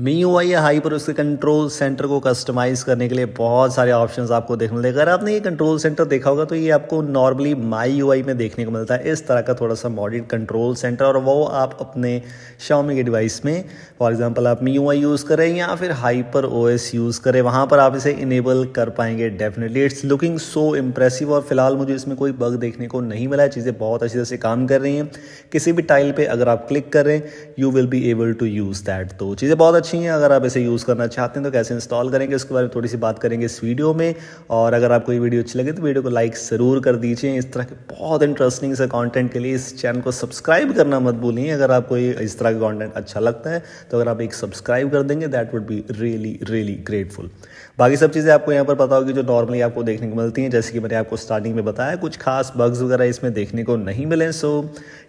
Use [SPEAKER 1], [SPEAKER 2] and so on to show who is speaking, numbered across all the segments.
[SPEAKER 1] मी हुआ ये हाइपर उसके कंट्रोल सेंटर को कस्टमाइज़ करने के लिए बहुत सारे ऑप्शंस आपको देखने मिलते अगर आपने ये कंट्रोल सेंटर देखा होगा तो ये आपको नॉर्मली माई यू में देखने को मिलता है इस तरह का थोड़ा सा मॉडिड कंट्रोल सेंटर और वो आप अपने शॉमी के डिवाइस में फॉर एग्जांपल आप मी यू यूज़ करें या फिर हाइपर ओ यूज़ करें वहाँ पर आप इसे इनेबल कर पाएंगे definitely it's looking so impressive और फिलहाल मुझे इसमें कोई बग देखने को नहीं मिला है चीज़ें बहुत अच्छी तरह से काम कर रही हैं किसी भी टाइल पर अगर आप क्लिक करें you will be able to use that तो चीज़ें बहुत अच्छी हैं अगर आप इसे यूज़ करना चाहते हैं तो कैसे इंस्टॉल करेंगे उसके बारे में थोड़ी सी बात करेंगे इस वीडियो में और अगर आपको ये वीडियो अच्छी लगे तो वीडियो को लाइक ज़रूर कर दीजिए इस तरह के बहुत इंटरेस्टिंग से कॉन्टेंट के लिए इस चैनल को सब्सक्राइब करना मत भूलिए अगर आपको ये इस तरह का कॉन्टेंट अच्छा लगता है तो अगर आप एक सब्सक्राइब कर देंगे that would be really really grateful बाकी सब चीज़ें आपको यहाँ पर पता होगी जो नॉर्मली आपको देखने को मिलती हैं जैसे कि मैंने आपको स्टार्टिंग में बताया कुछ खास बग्स वगैरह इसमें देखने को नहीं मिले so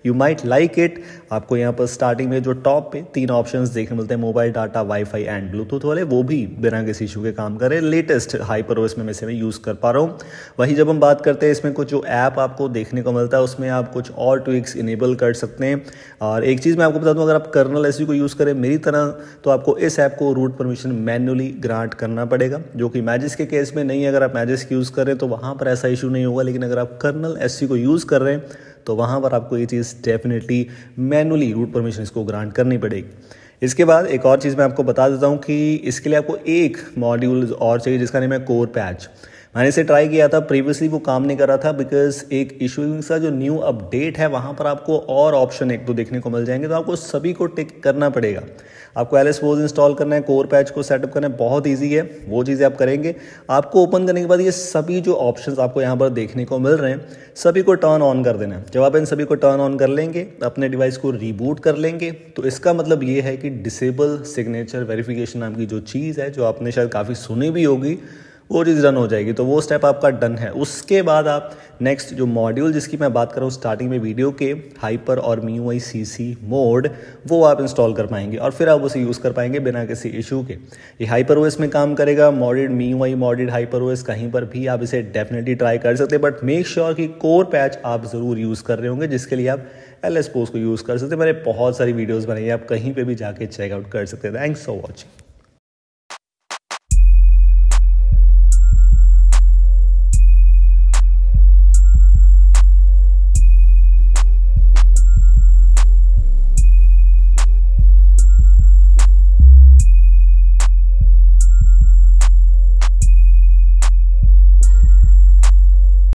[SPEAKER 1] you might like it आपको यहाँ पर स्टार्टिंग में जो टॉप पे तीन ऑप्शंस देखने मिलते हैं mobile data data wifi and Bluetooth वाले वो भी बिना किसी इशू के काम करें लेटेस्ट हाइपर ओ में से मैं यूज़ कर पा रहा हूँ वहीं जब हम बात करते हैं इसमें कुछ जो ऐप आपको देखने को मिलता है उसमें आप कुछ और ट्विक्स इनेबल कर सकते हैं और एक चीज़ मैं आपको बता दूँ अगर आप कर्नल एस को यूज़ करें मेरी तरह तो आपको इस ऐप को रूट परमिशन मैनुअली ग्रांट करना पड़ेगा जो कि मैजिस के केस में नहीं अगर आप मैजिस यूज़ करें तो वहाँ पर ऐसा इशू नहीं होगा लेकिन अगर आप कर्नल एस को यूज़ कर रहे हैं तो वहाँ पर आपको ये चीज़ डेफिनेटली मैनुअली रूट परमिशन इसको ग्रांट करनी पड़ेगी इसके बाद एक और चीज़ मैं आपको बता देता हूँ कि इसके लिए आपको एक मॉड्यूल और चाहिए जिसका नाम है कोर पैच मैंने इसे ट्राई किया था प्रीवियसली वो काम नहीं कर रहा था बिकॉज एक इशूंग का जो न्यू अपडेट है वहाँ पर आपको और ऑप्शन एक दो देखने को मिल जाएंगे तो आपको सभी को टिक करना पड़ेगा आपको एल एस इंस्टॉल करना है कोर पैच को सेटअप करना है बहुत ईजी है वो चीज़ें आप करेंगे आपको ओपन करने के बाद ये सभी जो ऑप्शन आपको यहाँ पर देखने को मिल रहे हैं सभी को टर्न ऑन कर देना है जब आप इन सभी को टर्न ऑन कर लेंगे अपने डिवाइस को रिबूट कर लेंगे तो इसका मतलब ये है कि डिसेबल सिग्नेचर वेरिफिकेशन नाम की जो चीज़ है जो आपने शायद काफ़ी सुनी भी होगी वो चीज़ डन हो जाएगी तो वो स्टेप आपका डन है उसके बाद आप नेक्स्ट जो मॉड्यूल जिसकी मैं बात कर रहा हूँ स्टार्टिंग में वीडियो के हाइपर और मी यू आई सी सी मोड वो आप इंस्टॉल कर पाएंगे और फिर आप उसे यूज़ कर पाएंगे बिना किसी इशू के ये हाइपर ओएस में काम करेगा Mi U I modded HyperOS कहीं पर भी आप इसे डेफिनेटली ट्राई कर सकते हैं बट मेक श्योर कि कोर पैच आप ज़रूर यूज़ कर रहे होंगे जिसके लिए आप एल एस पोस्ट को यूज़ कर सकते हैं मैंने बहुत सारी वीडियोज़ बनाई है आप कहीं पर भी जाके चेकआउट कर सकते हैं थैंक्स फॉर वॉचिंग